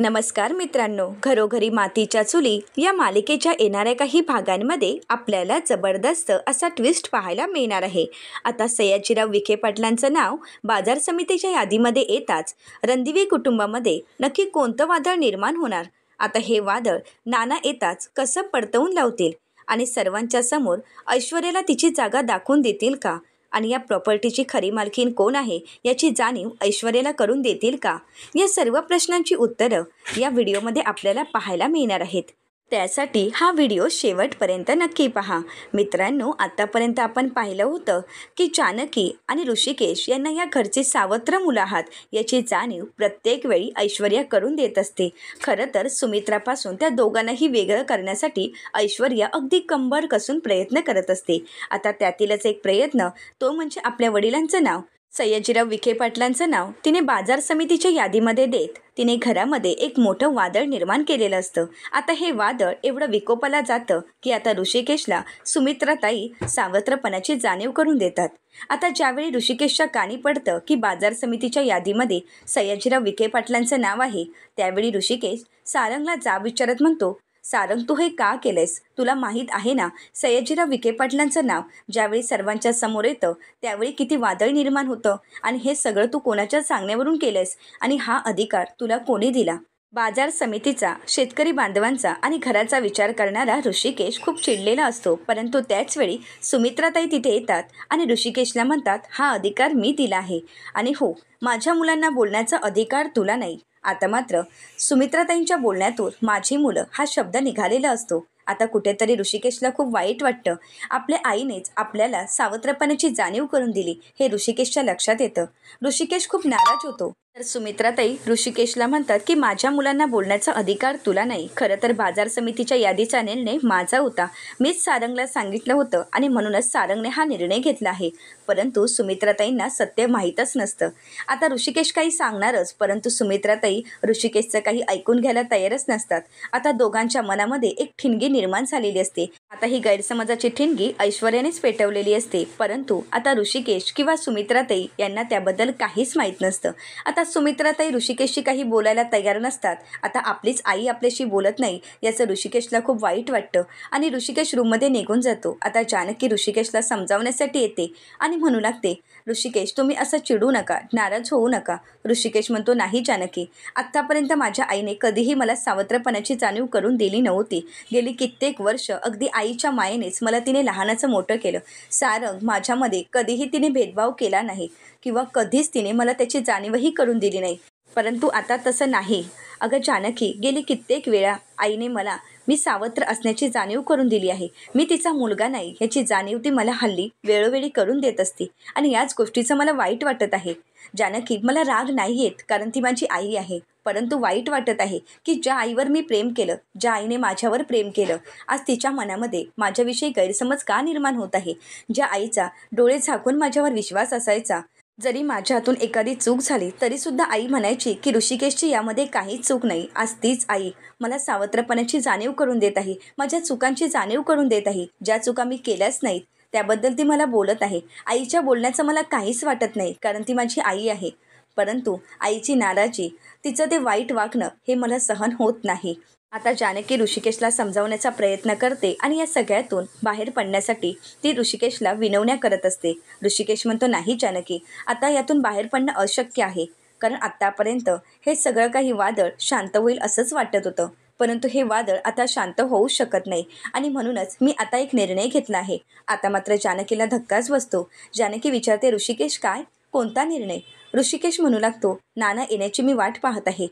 नमस्कार मित्रांनो घरोघरी मातीच्या चुली या मालिकेच्या येणाऱ्या काही भागांमध्ये आपल्याला जबरदस्त असा ट्विस्ट पाहायला मिळणार आहे आता सयाजीराव विखे पाटलांचं नाव बाजार समितीच्या यादीमध्ये येताच रणदिवे कुटुंबामध्ये नक्की कोणतं वादळ निर्माण होणार आता हे वादळ नाना येताच कसं पडतवून लावतील आणि सर्वांच्या समोर ऐश्वर्याला तिची जागा दाखवून देतील का आणि या प्रॉपर्टीची खरी मालकीन कोण आहे याची जाणीव ऐश्वर्याला करून देतील का या सर्व प्रश्नांची उत्तरं या व्हिडिओमध्ये आपल्याला पाहायला मिळणार आहेत त्यासाठी हा व्हिडिओ शेवटपर्यंत नक्की पहा मित्रांनो आत्तापर्यंत आपण पाहिलं होतं की चाणकी आणि ऋषिकेश यांना या घरचे सावत्र मुलं आहात याची जाणीव प्रत्येक वेळी ऐश्वर्या करून देत असते खरं तर सुमित्रापासून त्या दोघांनाही वेगळं करण्यासाठी ऐश्वर्या अगदी कंबर कसून प्रयत्न करत असते आता त्यातीलच एक प्रयत्न तो म्हणजे आपल्या वडिलांचं नाव सयाजीराव विखे पाटलांचं नाव तिने बाजार समितीच्या यादीमध्ये देत तिने घरामध्ये एक मोठं वादळ निर्माण केलेलं असतं आता हे वादळ एवढं विकोपाला जातं की आता ऋषिकेशला सुमित्राताई सावत्रपणाची जाणीव करून देतात आता ज्यावेळी ऋषिकेशच्या कानी पडतं की बाजार समितीच्या यादीमध्ये सयाजीराव विखे पाटलांचं नाव आहे त्यावेळी ऋषिकेश सारंगला जाब विचारत म्हणतो सारंग तू हे का केलंयस तुला माहीत आहे ना सयाजीराव विखे पाटलांचं नाव ज्यावेळी सर्वांच्या समोर येतं त्यावेळी किती वादळ निर्माण होतं आणि हे सगळं तू कोणाच्या सांगण्यावरून केलंयस आणि हा अधिकार तुला कोणी दिला बाजार समितीचा शेतकरी बांधवांचा आणि घराचा विचार करणारा ऋषिकेश खूप चिडलेला असतो परंतु त्याचवेळी सुमित्राताई तिथे येतात आणि ऋषिकेशला म्हणतात हा अधिकार मी दिला आहे आणि हो माझ्या मुलांना बोलण्याचा अधिकार तुला नाही आता मात्र सुमित्राताईंच्या बोलण्यातून माझी मुलं हा शब्द निघालेला असतो आता कुठेतरी ऋषिकेशला खूप वाईट वाटतं आपल्या आईनेच आपल्याला सावत्रपणाची जाणीव करून दिली हे ऋषिकेशच्या लक्षात येतं ऋषिकेश खूप नाराज होतो तर सुमित्राताई ऋषिकेशला म्हणतात की माझ्या मुलांना बोलण्याचा अधिकार तुला नाही खरं तर बाजार समितीच्या यादीचा निर्णय माझा होता मीच सारंगला सांगितलं होतं आणि म्हणूनच सारंगने हा निर्णय घेतला आहे परंतु सुमित्राताईंना सत्य माहीतच नसतं आता ऋषिकेश काही सांगणारच परंतु सुमित्राताई ऋषिकेशचं काही ऐकून घ्यायला तयारच नसतात आता दोघांच्या मनामध्ये एक ठिणगी निर्माण झालेली असते आता ही गैरसमजाची ठिणगी ऐश्वर्यानेच पेटवलेली असते परंतु आता ऋषिकेश किंवा सुमित्राताई यांना त्याबद्दल काहीच माहीत नसतं आता सुमित्राताई ऋषिकेशशी काही बोलायला तयार नसतात आता आपलीच आई आपल्याशी बोलत नाही याचं ऋषिकेशला खूप वाईट वाटतं आणि ऋषिकेश रूममध्ये निघून जातो आता जानकी ऋषिकेशला समजावण्यासाठी येते आणि म्हणू लागते ऋषिकेश तुम्ही असं चिडू नका नाराज होऊ नका ऋषिकेश म्हणतो नाही जानकी आत्तापर्यंत माझ्या आईने कधीही मला सावत्रपणाची जाणीव करून दिली नव्हती गेली कित्येक वर्ष अगदी आईच्या मायेनेच मला तिने लहानाचं मोठं केलं सारंग माझ्यामध्ये कधीही तिने भेदभाव केला नाही किंवा कधीच तिने मला त्याची जाणीवही करून दिली नाही परंतु आता तसं नाही अगं जानकी गेली कित्येक वेळा आईने मला मी सावत्र असण्याची जाणीव करून दिली आहे मी तिचा मुलगा नाही याची जाणीव ती मला हल्ली वेळोवेळी करून देत असते आणि याच गोष्टीचं मला वाईट वाटत आहे जानकी मला राग नाही येत कारण ती माझी आई आहे परंतु वाईट वाटत आहे की ज्या आईवर मी प्रेम केलं ज्या आईने माझ्यावर प्रेम केलं आज तिच्या मनामध्ये माझ्याविषयी गैरसमज का निर्माण होत आहे ज्या आईचा डोळे झाकून माझ्यावर विश्वास असायचा जरी माझ्या हातून एखादी चूक झाली तरीसुद्धा आई म्हणायची की ऋषिकेशची यामध्ये काहीच चूक नाही आज तीच आई मला सावत्रपणाची जाणीव करून देत आहे माझ्या चुकांची जाणीव करून देत आहे ज्या चुका मी केल्याच नाहीत त्याबद्दल ती मला बोलत आहे आईच्या बोलण्याचं मला काहीच वाटत नाही कारण ती माझी आई आहे परंतु आईची नाराजी तिचं ते वाईट वागणं हे मला सहन होत नाही आता जानकी ऋषिकेशला समजावण्याचा प्रयत्न करते आणि या सगळ्यातून बाहेर पडण्यासाठी ती ऋषिकेशला विनवण्या करत असते ऋषिकेश म्हणतो नाही जानकी आता यातून बाहेर पडणं अशक्य आहे कारण आत्तापर्यंत हे सगळं काही वादळ शांत होईल असंच वाटत होतं परंतु हे वादळ आता शांत होऊ शकत नाही आणि म्हणूनच मी आता एक निर्णय घेतला आहे आता मात्र जानकीला धक्काच बसतो जानकी विचारते ऋषिकेश काय कोणता निर्णय ऋषिकेश म्हणू लागतो नाना येण्याची मी वाट पाहत आहे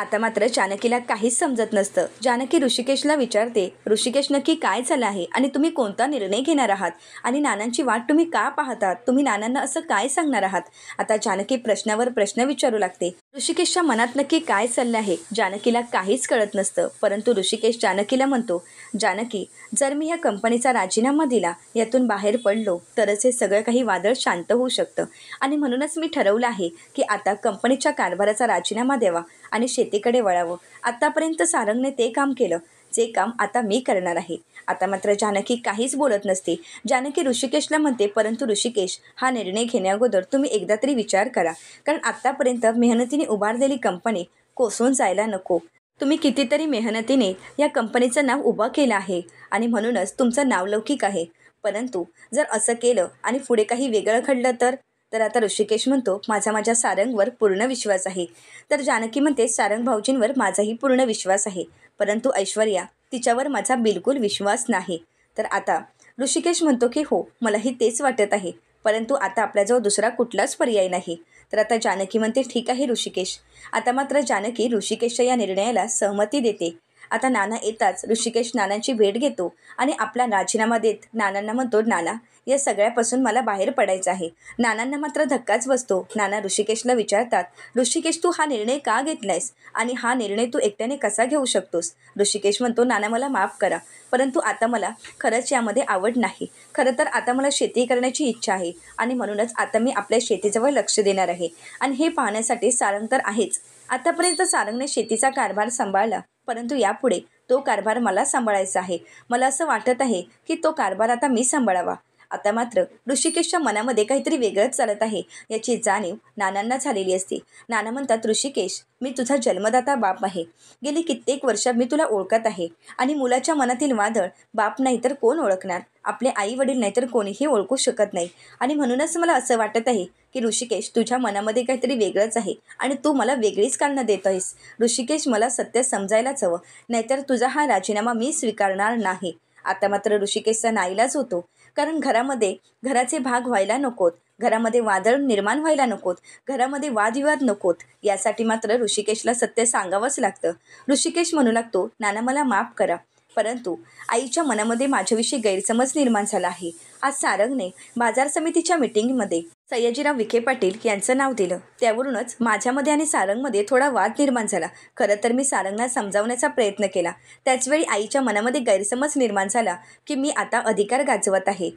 आता मात्र जानकीला काहीच समजत नसतं जानकी ऋषिकेशला विचारते ऋषिकेश नक्की काय झालं आहे आणि तुम्ही कोणता निर्णय घेणार आहात आणि नानांची वाट तुम्ही का पाहतात तुम्ही नानांना असं काय सांगणार आहात आता जानकी प्रश्नावर प्रश्न विचारू लागते ऋषिकेशच्या मनात नक्की काय चाललं आहे जानकीला काहीच कळत नसतं परंतु ऋषिकेश जानकीला म्हणतो जानकी जर मी या कंपनीचा राजीनामा दिला यातून बाहेर पडलो तरच हे सगळं काही वादळ शांत होऊ शकतं आणि म्हणूनच मी ठरवलं आहे की आता कंपनीच्या कारभाराचा राजीनामा द्यावा आणि शेतीकडे वळावं आतापर्यंत सारंगने ते काम केलं जे काम आता मी करणार आहे आता मात्र जानकी काहीच बोलत नसते जानकी ऋषिकेशला म्हणते परंतु ऋषिकेश हा निर्णय घेण्याअगोदर तुम्ही एकदा तरी विचार करा कारण आत्तापर्यंत मेहनतीने उभारलेली कंपनी कोसळून जायला नको तुम्ही कितीतरी मेहनतीने या कंपनीचं नाव उभं केलं आहे आणि म्हणूनच तुमचं नावलौकिक आहे परंतु जर असं केलं आणि पुढे काही वेगळं घडलं तर तर आता ऋषिकेश म्हणतो माझा माझ्या सारंगवर पूर्ण विश्वास आहे तर जानकी म्हणते सारंग भाऊजींवर माझाही पूर्ण विश्वास आहे परंतु ऐश्वर्या तिच्यावर माझा बिलकुल विश्वास नाही तर आता ऋषिकेश म्हणतो की हो मलाही तेच वाटत आहे परंतु आता आपल्याजवळ दुसरा कुठलाच पर्याय नाही तर आता जानकी म्हणते ठीक आहे ऋषिकेश आता मात्र जानकी ऋषिकेशच्या या निर्णयाला सहमती देते आता नाना येताच ऋषिकेश नानांची भेट घेतो आणि आपला राजीनामा देत नानांना म्हणतो नाना या सगळ्यापासून मला बाहेर पडायचं आहे नानांना मात्र धक्काच बसतो नाना ऋषिकेशला विचारतात ऋषिकेश तू हा निर्णय का घेतलायस आणि हा निर्णय तू एकट्याने कसा घेऊ शकतोस ऋषिकेश म्हणतो नाना मला माफ करा परंतु आता मला खरंच यामध्ये आवड नाही खरं तर आता मला शेती करण्याची इच्छा आहे आणि म्हणूनच आता मी आपल्या शेतीजवळ लक्ष देणार आहे आणि हे पाहण्यासाठी सारंग तर आहेच आतापर्यंत सारंगने शेतीचा कारभार सांभाळला परंतु यापुढे तो कारभार मला सांभाळायचा आहे मला असं वाटत आहे की तो कारभार आता मी सांभाळावा आता मात्र ऋषिकेशच्या मनामध्ये काहीतरी वेगळंच चालत आहे याची जाणीव नानांना झालेली असते नाना म्हणतात ऋषिकेश मी तुझा जन्मदाता बाप आहे गेली कित्येक वर्षात मी तुला ओळखत आहे आणि मुलाच्या मनातील वादळ बाप नाही तर कोण ओळखणार आपले आई वडील नाहीतर कोणीही ओळखू शकत नाही आणि म्हणूनच मला असं वाटत आहे की ऋषिकेश तुझ्या मनामध्ये काहीतरी वेगळंच आहे आणि तू मला वेगळीच कारणं देत आहेस ऋषिकेश मला सत्य समजायलाच हवं नाहीतर तुझा हा राजीनामा मी स्वीकारणार नाही आता मात्र ऋषिकेशचा नाईलाच होतो कारण घरामध्ये घराचे भाग व्हायला नकोत घरामध्ये वादळ निर्माण व्हायला नकोत घरामध्ये वादविवाद नकोत यासाठी मात्र ऋषिकेशला सत्य सांगावंच लागतं ऋषिकेश म्हणू लागतो नाना मला माफ करा परंतु आईच्या मनामध्ये माझ्याविषयी गैरसमज निर्माण झाला आहे आज सारंगने बाजार समितीच्या मिटिंगमध्ये सयाजीराव विखे पाटील यांचं नाव दिलं त्यावरूनच माझ्यामध्ये आणि सारंगमध्ये थोडा वाद निर्माण झाला खरं तर मी सारंगला समजावण्याचा प्रयत्न केला त्याचवेळी आईच्या मनामध्ये गैरसमज निर्माण झाला की मी आता अधिकार गाजवत आहे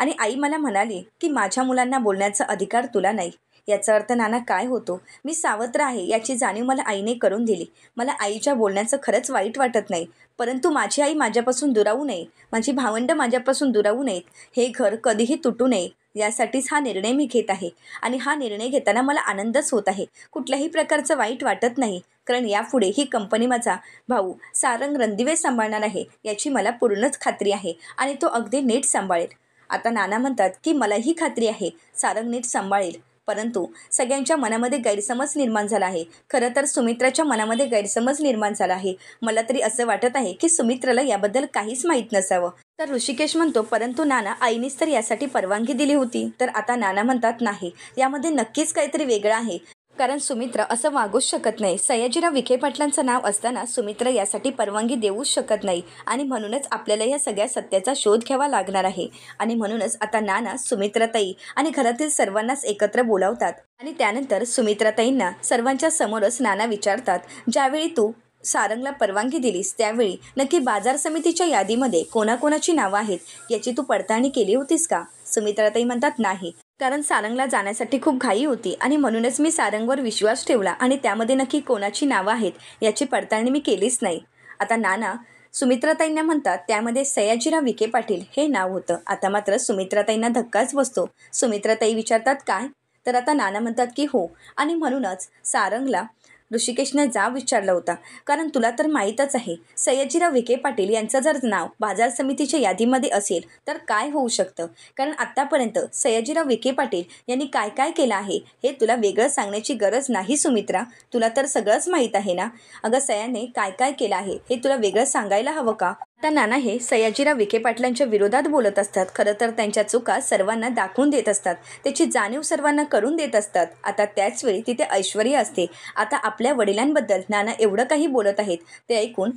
आणि आई मला म्हणाली की माझ्या मुलांना बोलण्याचा अधिकार तुला नाही याचा अर्थ नाना काय होतो मी सावत्र आहे याची जाणीव मला आईने करून दिली मला आईच्या बोलण्याचं खरंच वाईट वाटत नाही परंतु माझी आई माझ्यापासून दुरावू नये माझी भावंड माझ्यापासून दुरावू नयेत हे घर कधीही तुटू नये यासाठीच हा निर्णय मी घेत आहे आणि हा निर्णय घेताना मला आनंदच होत आहे कुठल्याही प्रकारचं वाईट वाटत नाही कारण यापुढे ही कंपनी माझा भाऊ सारंग रणदिवे सांभाळणार आहे याची मला पूर्णच खात्री आहे आणि तो अगदी नीट सांभाळेल आता नाना म्हणतात की मलाही खात्री आहे सारंग नीट सांभाळेल परंतु सगळ्यांच्या मनामध्ये गैरसमज निर्माण झाला आहे खरं तर सुमित्राच्या मनामध्ये गैरसमज निर्माण झाला आहे मला तरी असं वाटत आहे की सुमित्राला याबद्दल काहीच माहीत नसावं तर ऋषिकेश म्हणतो परंतु नाना आईनेच तर यासाठी परवानगी दिली होती तर आता नाना म्हणतात नाही यामध्ये नक्कीच काहीतरी वेगळं आहे कारण सुमित्र असं वागूच शकत नाही सयाजीराव विखे पाटलांचं नाव असताना सुमित्र यासाठी परवानगी देऊच शकत नाही आणि म्हणूनच आपल्याला या सगळ्या सत्याचा शोध घ्यावा लागणार आहे आणि म्हणूनच आता नाना सुमित्राताई आणि घरातील सर्वांनाच एकत्र बोलावतात आणि त्यानंतर सुमित्राताईंना सर्वांच्या समोरच नाना विचारतात ज्यावेळी तू सारंगला परवानगी दिलीस त्यावेळी नक्की बाजार समितीच्या यादीमध्ये कोणाकोणाची नावं आहेत याची तू पडताळणी केली होतीस का सुमित्राताई म्हणतात नाही कारण सारंगला जाण्यासाठी खूप घाई होती आणि म्हणूनच मी सारंगवर विश्वास ठेवला आणि त्यामध्ये नक्की कोणाची नावं आहेत याची पडताळणी मी केलीच नाही आता नाना सुमित्राताईंना म्हणतात त्यामध्ये सयाजीराव विखे पाटील हे नाव होतं आता मात्र सुमित्राताईंना धक्काच बसतो सुमित्राताई विचारतात काय तर आता नाना म्हणतात की हो आणि म्हणूनच सारंगला ऋषिकेशने जा विचारला होता कारण तुला तर माहीतच आहे सयाजीराव विखे पाटील यांचं जर नाव बाजार समितीच्या यादीमध्ये असेल तर काय होऊ शकतं कारण आत्तापर्यंत सयाजीराव विखे पाटील यांनी काय काय केलं आहे हे तुला वेगळं सांगण्याची गरज नाही सुमित्रा तुला तर सगळंच माहीत आहे ना अगं सयाने काय काय केलं आहे हे तुला वेगळं सांगायला हवं का आता नाना हे सयाजीराव विखे पाटलांच्या विरोधात बोलत असतात खरं तर त्यांच्या चुका सर्वांना दाखवून देत असतात त्याची जाणीव सर्वांना करून देत असतात आता त्याचवेळी तिथे ऐश्वर्या असते आता आपल्या वडिलांबद्दल नाना एवढं काही बोलत आहेत ते ऐकून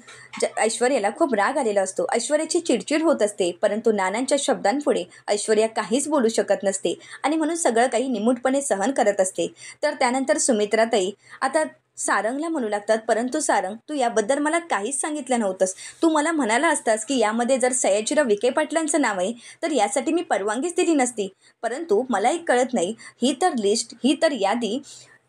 ऐश्वर्याला खूप राग आलेला असतो ऐश्वर्याची चिडचिड होत असते परंतु नानांच्या शब्दांपुढे ऐश्वर्या काहीच बोलू शकत नसते आणि म्हणून सगळं काही निमूटपणे सहन करत असते तर त्यानंतर सुमित्राताई आता सारंगला म्हणू लागतात परंतु सारंग तू याबद्दल मला काहीच सांगितलं नव्हतंस तू मला म्हणाला असतास की यामध्ये जर सयाजीराव विखे पाटलांचं नाव आहे तर यासाठी मी परवानगीच दिली नसती परंतु मला एक कळत नाही ही तर लिस्ट ही तर यादी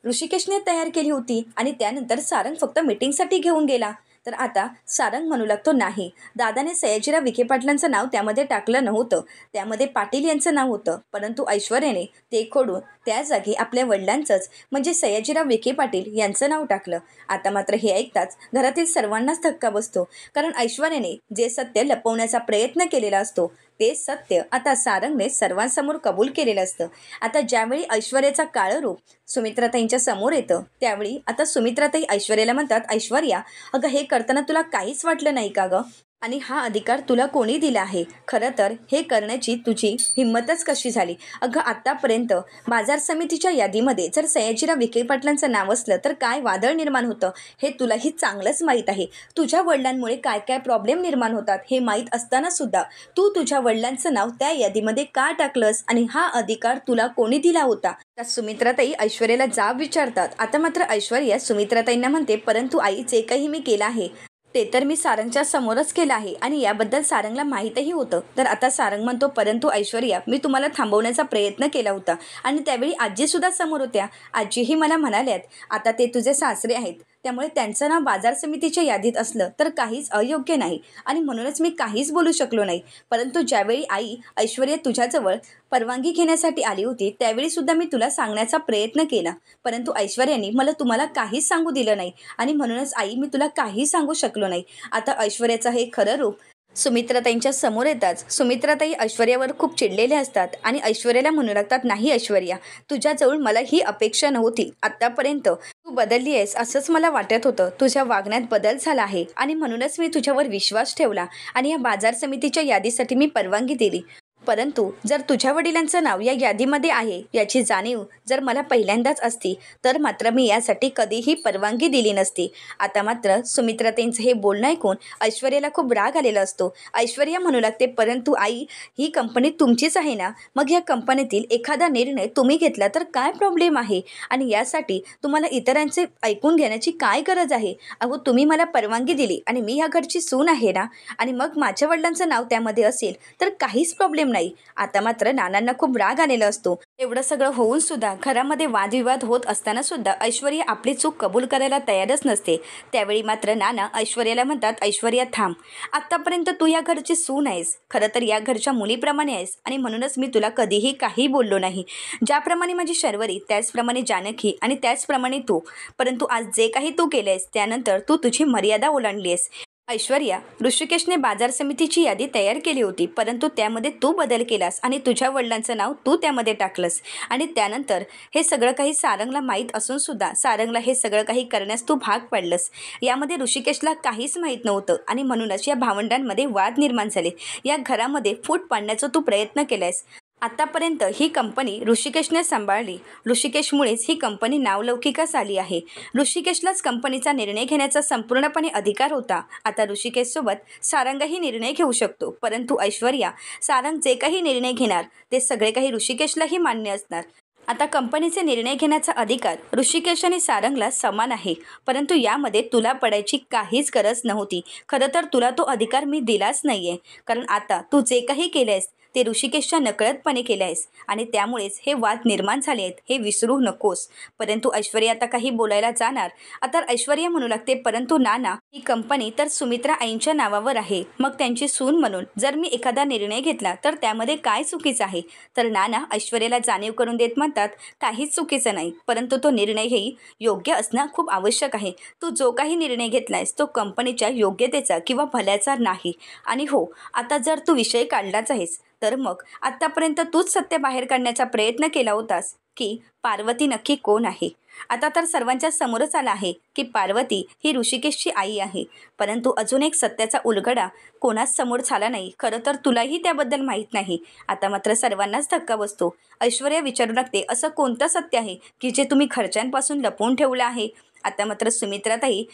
ऋषिकेशने तयार केली होती आणि त्यानंतर सारंग फक्त मीटिंगसाठी घेऊन गेला तर आता सारंग म्हणू लागतो नाही दादाने सयाजीराव विखे पाटलांचं नाव त्यामध्ये टाकलं नव्हतं त्यामध्ये पाटील यांचं नाव होतं परंतु ऐश्वर्याने ते खोडून त्या जागी आपल्या वडिलांचंच म्हणजे सयाजीराव विखे पाटील यांचं नाव टाकलं आता मात्र हे ऐकताच घरातील सर्वांनाच धक्का बसतो कारण ऐश्वर्याने जे सत्य लपवण्याचा प्रयत्न केलेला असतो ते सत्य आता सारंगने सर्वांसमोर कबूल केलेलं असतं आता ज्यावेळी ऐश्वर्याचा काळ रूप सुमित्राताईंच्या समोर येतं त्यावेळी आता सुमित्राताई ऐश्वर्याला म्हणतात ऐश्वर्या अगं हे करताना तुला काहीच वाटलं नाही का गं आणि हा अधिकार तुला कोणी दिला आहे खरं तर हे करण्याची तुझी हिंमतच कशी झाली अगं आत्तापर्यंत बाजार समितीच्या यादीमध्ये जर सयाजीराव विखे पाटलांचं नाव असलं तर काय वादळ निर्माण होतं हे तुलाही चांगलंच माहीत आहे तुझ्या वडिलांमुळे काय काय प्रॉब्लेम निर्माण होतात हे माहीत असताना सुद्धा तू तुझ्या वडिलांचं नाव त्या यादीमध्ये का टाकलंस आणि हा अधिकार तुला कोणी दिला होता त्या सुमित्राताई ऐश्वर्याला जाब विचारतात आता मात्र ऐश्वर्या सुमित्राताईंना म्हणते परंतु आईचे काही मी केलं आहे ते तर मी सारंगच्या समोरच केलं आहे आणि याबद्दल सारंगला माहीतही होतं तर आता सारंग म्हणतो परंतु ऐश्वर्या मी तुम्हाला थांबवण्याचा प्रयत्न केला होता आणि त्यावेळी आजीसुद्धा समोर होत्या आजीही मला म्हणाल्यात आता ते तुझे सासरे आहेत त्यामुळे त्यांचं नाव बाजार समितीच्या यादीत असलं तर काहीच अयोग्य नाही आणि म्हणूनच मी काहीच बोलू शकलो नाही परंतु ज्यावेळी आई ऐश्वर्या तुझ्याजवळ परवानगी घेण्यासाठी आली होती त्यावेळी सुद्धा मी तुला सांगण्याचा प्रयत्न केला परंतु ऐश्वर्याने मला तुम्हाला काहीच सांगू दिलं नाही आणि म्हणूनच आई मी तुला काही सांगू शकलो नाही आता ऐश्वर्याचं हे खरं रूप सुमित्राताईंच्या समोर येताच सुमित्राताई ऐश्वर्यावर खूप चिडलेल्या असतात आणि ऐश्वर्याला म्हणू लागतात नाही ऐश्वर्या तुझ्याजवळ मला ही अपेक्षा नव्हती आत्तापर्यंत तू बदलली आहेस असंच मला वाटत होतं तुझ्या वागण्यात बदल झाला आहे आणि म्हणूनच मी तुझ्यावर विश्वास ठेवला आणि या बाजार समितीच्या यादीसाठी मी परवानगी दिली परंतु जर तुझ्या वडिलांचं नाव या यादीमध्ये आहे याची जाणीव जर मला पहिल्यांदाच असती तर मात्र मी यासाठी कधीही परवानगी दिली नसती आता मात्र सुमित्रातेंचं हे बोलणं ऐकून ऐश्वर्याला खूप राग आलेला असतो ऐश्वर्या म्हणू लागते परंतु आई ही कंपनी तुमचीच आहे ना मग या कंपनीतील एखादा निर्णय तुम्ही घेतला तर काय प्रॉब्लेम आहे आणि यासाठी तुम्हाला इतरांचे ऐकून घेण्याची काय गरज आहे अहो तुम्ही मला परवानगी दिली आणि मी या घरची सून आहे ना आणि मग माझ्या वडिलांचं नाव त्यामध्ये असेल तर काहीच प्रॉब्लेम नाही नाही आता मात्र नानांना खूप राग आलेला असतो एवढं सगळं होऊन सुद्धा घरामध्ये वादविवाद होत असताना सुद्धा ऐश्वर्या आपली चूक कबूल करायला तयारच नसते त्यावेळी मात्र नाना ऐश्वर्याला म्हणतात ऐश्वर्या थांब आत्तापर्यंत तू या घरची सून आहेस खरं तर या घरच्या मुलीप्रमाणे आहेस आणि म्हणूनच मी तुला कधीही काही बोललो नाही ज्याप्रमाणे माझी शर्वरी त्याचप्रमाणे जानकी आणि त्याचप्रमाणे तू परंतु आज जे काही तू केलेस त्यानंतर तू तुझी मर्यादा ओलांडली आहेस ऐश्वर्या ऋषिकेशने बाजार समितीची यादी तयार केली होती परंतु त्यामध्ये तू बदल केलास आणि तुझ्या वडिलांचं नाव तू त्यामध्ये टाकलंस आणि त्यानंतर हे सगळं काही सारंगला माहीत असून सुद्धा सारंगला हे सगळं काही करण्यास तू भाग पाडलंस यामध्ये ऋषिकेशला काहीच माहीत नव्हतं आणि म्हणूनच या भावंडांमध्ये वाद निर्माण झाले या घरामध्ये फूट पाडण्याचा तू प्रयत्न केलायस आतापर्यंत ही कंपनी ऋषिकेशने सांभाळली ऋषिकेशमुळेच ही कंपनी नावलौकिकास आली आहे ऋषिकेशलाच कंपनीचा निर्णय घेण्याचा संपूर्णपणे अधिकार होता आता ऋषिकेशसोबत सारंगही निर्णय घेऊ शकतो परंतु ऐश्वर्या सारंग जे काही निर्णय घेणार ते सगळे काही ऋषिकेशलाही मान्य असणार आता कंपनीचे निर्णय घेण्याचा अधिकार ऋषिकेश आणि सारंगला समान आहे परंतु यामध्ये तुला पडायची काहीच गरज नव्हती खरं तर तुला तो अधिकार मी दिलाच नाही आहे कारण आता तू जे काही केलेस ते ऋषिकेशच्या नकळतपणे केले आहेस आणि त्यामुळेच हे वाद निर्माण झाले आहेत हे विसरू नकोस परंतु ऐश्वर्या आता काही बोलायला जाणार आता ऐश्वर्या म्हणू लागते परंतु नाना ही कंपनी तर सुमित्रा आईंच्या नावावर आहे मग त्यांची सून म्हणून जर मी एखादा निर्णय घेतला तर त्यामध्ये काय चुकीचं आहे तर नाना ऐश्वर्याला जाणीव करून देत म्हणतात काहीच चुकीचं नाही परंतु तो निर्णय घेई योग्य असणं खूप आवश्यक आहे तू जो काही निर्णय घेतलायस तो कंपनीच्या योग्यतेचा किंवा भल्याचा नाही आणि हो आता जर तू विषय काढलाच आहेस तर मग आत्तापर्यंत तूच सत्य बाहेर काढण्याचा प्रयत्न केला होतास की पार्वती नक्की कोण आहे आता तर सर्वांच्या समोरच आला आहे की पार्वती ही ऋषिकेशची आई आहे परंतु अजून एक सत्याचा उलगडा कोणाच समोर झाला नाही खरं तर तुलाही त्याबद्दल माहीत नाही आता मात्र सर्वांनाच धक्का बसतो ऐश्वर्या विचारू लागते असं कोणतं सत्य आहे की जे तुम्ही खर्चांपासून लपवून ठेवलं आहे आता मात्र सुमित्राताई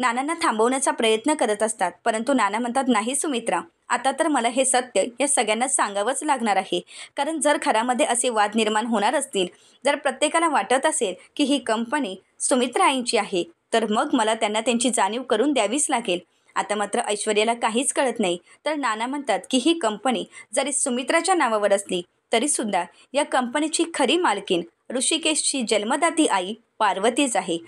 नानांना थांबवण्याचा प्रयत्न करत असतात परंतु नाना म्हणतात नाही सुमित्रा आता तर मला हे सत्य या सगळ्यांना सांगावंच लागणार आहे कारण जर घरामध्ये असे वाद निर्माण होणार असतील जर प्रत्येकाला वाटत असेल की ही कंपनी सुमित्रा आईंची आहे तर मग मला त्यांना त्यांची जाणीव करून द्यावीच लागेल आता मात्र ऐश्वर्याला काहीच कळत नाही तर नाना म्हणतात की ही कंपनी जरी सुमित्राच्या नावावर असली तरीसुद्धा या कंपनीची खरी मालकीन ऋषिकेशची जन्मदाती आई पार्वतीच आहे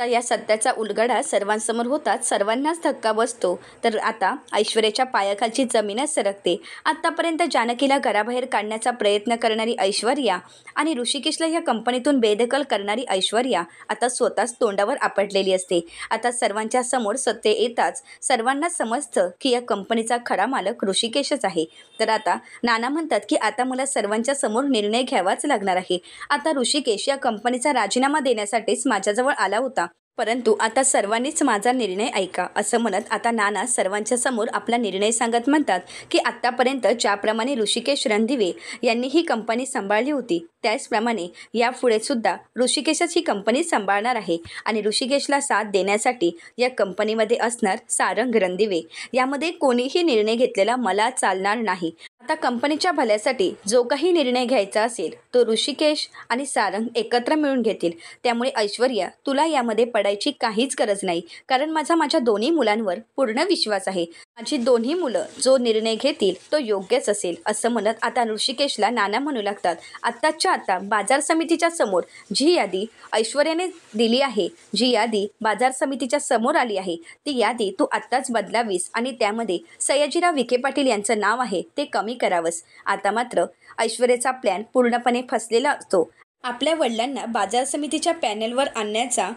तर या सत्याचा उलगडा सर्वांसमोर होताच सर्वांनाच धक्का बसतो तर आता ऐश्वर्याच्या पायाखालची जमीनच सरकते आत्तापर्यंत जानकीला घराबाहेर काढण्याचा प्रयत्न करणारी ऐश्वर्या आणि ऋषिकेशला या कंपनीतून बेदखल करणारी ऐश्वर्या आता स्वतःच तोंडावर आपटलेली असते आता सर्वांच्या समोर सत्य येताच सर्वांना समजतं की या कंपनीचा खरा मालक ऋषिकेशच आहे तर आता नाना म्हणतात की आता मला सर्वांच्या समोर निर्णय घ्यावाच लागणार आहे आता ऋषिकेश या कंपनीचा राजीनामा देण्यासाठीच माझ्याजवळ आला होता परंतु आता सर्वांनीच माझा निर्णय ऐका असं म्हणत आता नाना सर्वांच्या समोर आपला निर्णय सांगत म्हणतात की आत्तापर्यंत ज्याप्रमाणे ऋषिकेश रणदिवे यांनी ही कंपनी सांभाळली होती त्याचप्रमाणे यापुढे सुद्धा ऋषिकेशच ही कंपनी सांभाळणार आहे आणि ऋषिकेशला साथ देण्यासाठी या कंपनीमध्ये असणार सारंग रणदिवे यामध्ये कोणीही निर्णय घेतलेला मला चालणार नाही आता कंपनीच्या भल्यासाठी जो काही निर्णय घ्यायचा असेल तो ऋषिकेश आणि सारंग एकत्र मिळून घेतील त्यामुळे ऐश्वर्या तुला यामध्ये पडायची काहीच गरज नाही कारण माझा माझ्या दोन्ही मुलांवर पूर्ण विश्वास आहे माझी दोन्ही मुलं जो निर्णय घेतील तो योग्यच असेल असं म्हणत आता ऋषिकेशला नाना म्हणू लागतात आत्ताच्या आता बाजार समितीच्या समोर जी यादी ऐश्वर्याने दिली आहे जी यादी बाजार समितीच्या समोर आली आहे ती यादी तू आत्ताच बदलावीस आणि त्यामध्ये सयाजीराव विखे पाटील यांचं नाव आहे ते कमी करावंस आता मात्र ऐश्वर्याचा प्लॅन पूर्णपणे फसलेला असतो आपल्या वडिलांना बाजार समितीच्या पॅनेलवर आणण्याचा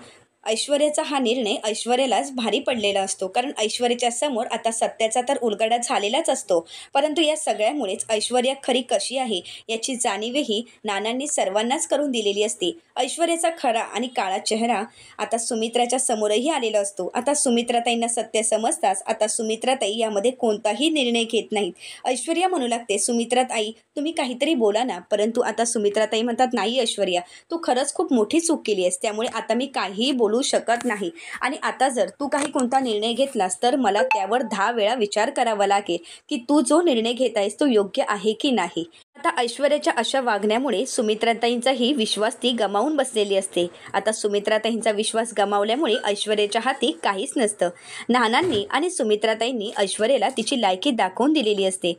ऐश्वर्याचा हा निर्णय ऐश्वर्यालाच भारी पडलेला असतो कारण ऐश्वर्याच्या समोर आता सत्याचा तर उलगडा झालेलाच असतो परंतु या सगळ्यामुळेच ऐश्वर्या खरी कशी आहे याची जाणीवही नानांनी सर्वांनाच करून दिलेली असते ऐश्वर्याचा खरा आणि काळा चेहरा आता सुमित्राच्या समोरही आलेला असतो आता सुमित्राताईंना सत्य समजताच आता सुमित्राताई यामध्ये कोणताही निर्णय घेत नाहीत ऐश्वर्या म्हणू लागते सुमित्राताई तुम्ही काहीतरी बोला ना परंतु आता सुमित्राताई म्हणतात नाही ऐश्वर्या तू खरंच खूप मोठी चूक केली आहेस त्यामुळे आता मी काहीही बोल बोलू शकत नाही आणि आता जर तू काही कोणता निर्णय घेतलास तर मला त्यावर दहा वेळा विचार करावा लागेल की तू जो निर्णय घेत आहेस तो योग्य आहे की नाही आता ऐश्वर्याच्या अशा वागण्यामुळे सुमित्राताईंचाही विश्वास ती गमावून बसलेली असते आता सुमित्राताईंचा विश्वास गमावल्यामुळे ऐश्वर्याच्या हाती काहीच नसतं नानांनी आणि सुमित्राताईंनी ऐश्वर्याला तिची लायकी दाखवून दिलेली असते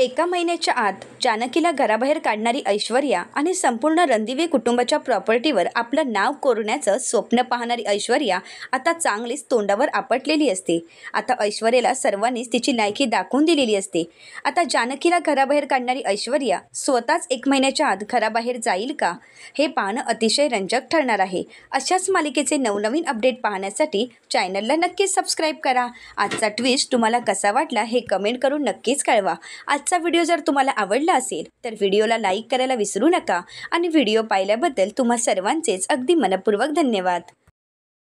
एका महिन्याच्या आत जानकीला घराबाहेर काढणारी ऐश्वर्या आणि संपूर्ण रणदिवे कुटुंबाच्या प्रॉपर्टीवर आपलं नाव कोरण्याचं स्वप्न पाहणारी ऐश्वर्या आता चांगलीच तोंडावर आपटलेली असते आता ऐश्वर्याला सर्वांनीच तिची नायकी दाखवून दिलेली असते आता जानकीला घराबाहेर काढणारी ऐश्वर्या स्वतःच एक महिन्याच्या आत घराबाहेर जाईल का हे पाहणं अतिशय रंजक ठरणार आहे अशाच मालिकेचे नवनवीन अपडेट पाहण्यासाठी चॅनलला नक्कीच सबस्क्राईब करा आजचा ट्विस्ट तुम्हाला कसा वाटला हे कमेंट करून नक्कीच कळवा आज आजचा व्हिडिओ जर तुम्हाला आवडला असेल तर व्हिडिओला लाईक करायला विसरू नका आणि व्हिडिओ पाहिल्याबद्दल तुम्हा सर्वांचेच अगदी मनपूर्वक धन्यवाद